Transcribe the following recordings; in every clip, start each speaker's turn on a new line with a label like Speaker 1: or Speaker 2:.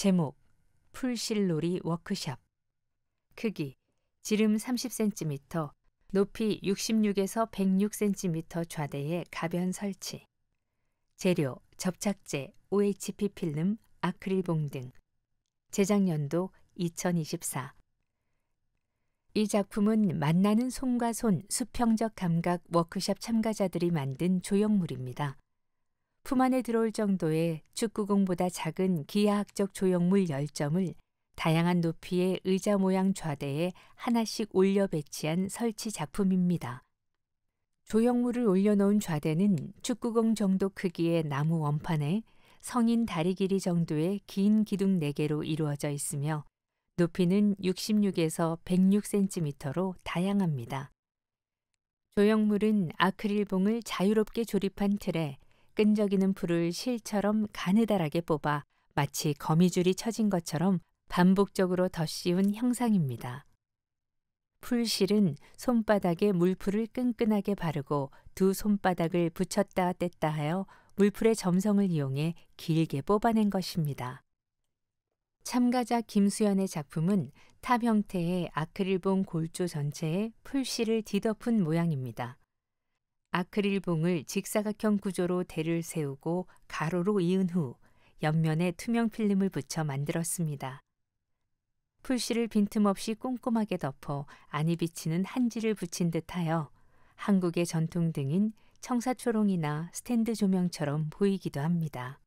Speaker 1: 제목 풀실놀이 워크샵 크기 지름 30cm, 높이 66에서 106cm 좌대의 가변 설치 재료 접착제, OHP 필름, 아크릴봉 등 제작년도 2024 이 작품은 만나는 손과 손 수평적 감각 워크샵 참가자들이 만든 조형물입니다. 품 안에 들어올 정도의 축구공보다 작은 기하학적 조형물 10점을 다양한 높이의 의자 모양 좌대에 하나씩 올려 배치한 설치 작품입니다. 조형물을 올려놓은 좌대는 축구공 정도 크기의 나무 원판에 성인 다리 길이 정도의 긴 기둥 4개로 이루어져 있으며 높이는 66에서 106cm로 다양합니다. 조형물은 아크릴봉을 자유롭게 조립한 틀에 끈적이는 풀을 실처럼 가느다랗게 뽑아 마치 거미줄이 쳐진 것처럼 반복적으로 덧씌운 형상입니다. 풀실은 손바닥에 물풀을 끈끈하게 바르고 두 손바닥을 붙였다 뗐다 하여 물풀의 점성을 이용해 길게 뽑아낸 것입니다. 참가자 김수연의 작품은 탑 형태의 아크릴봉 골조 전체에 풀실을 뒤덮은 모양입니다. 아크릴봉을 직사각형 구조로 대를 세우고 가로로 이은 후 옆면에 투명 필름을 붙여 만들었습니다. 풀씨를 빈틈없이 꼼꼼하게 덮어 안이 비치는 한지를 붙인 듯하여 한국의 전통 등인 청사초롱이나 스탠드 조명처럼 보이기도 합니다.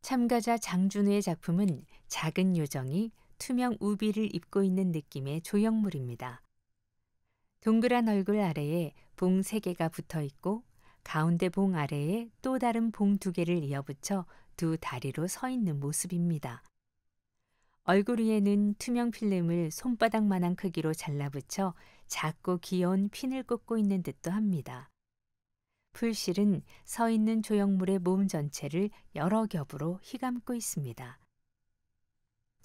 Speaker 1: 참가자 장준우의 작품은 작은 요정이 투명 우비를 입고 있는 느낌의 조형물입니다. 동그란 얼굴 아래에 봉 세 개가 붙어 있고 가운데 봉 아래에 또 다른 봉 두 개를 이어붙여 두 다리로 서 있는 모습입니다. 얼굴 위에는 투명 필름을 손바닥만한 크기로 잘라붙여 작고 귀여운 핀을 꽂고 있는 듯도 합니다. 풀실은 서 있는 조형물의 몸 전체를 여러 겹으로 휘감고 있습니다.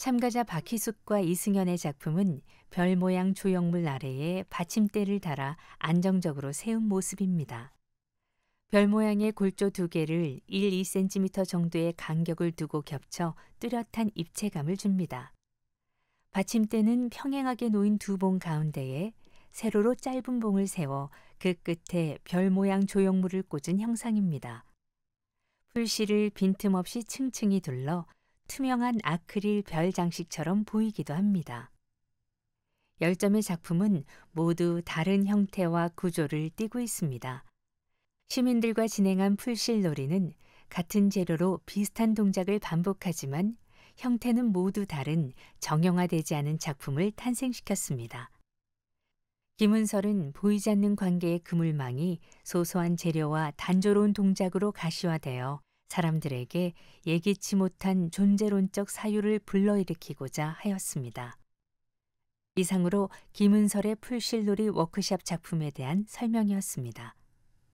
Speaker 1: 참가자 박희숙과 이승현의 작품은 별 모양 조형물 아래에 받침대를 달아 안정적으로 세운 모습입니다. 별 모양의 골조 두 개를 1, 2cm 정도의 간격을 두고 겹쳐 뚜렷한 입체감을 줍니다. 받침대는 평행하게 놓인 두 봉 가운데에 세로로 짧은 봉을 세워 그 끝에 별 모양 조형물을 꽂은 형상입니다. 풀실을 빈틈없이 층층이 둘러 투명한 아크릴 별 장식처럼 보이기도 합니다. 열점의 작품은 모두 다른 형태와 구조를 띠고 있습니다. 시민들과 진행한 풀실놀이는 같은 재료로 비슷한 동작을 반복하지만 형태는 모두 다른 정형화되지 않은 작품을 탄생시켰습니다. 김은설은 보이지 않는 관계의 그물망이 소소한 재료와 단조로운 동작으로 가시화되어 사람들에게 예기치 못한 존재론적 사유를 불러일으키고자 하였습니다. 이상으로 김은설의 풀실놀이 워크샵 작품에 대한 설명이었습니다.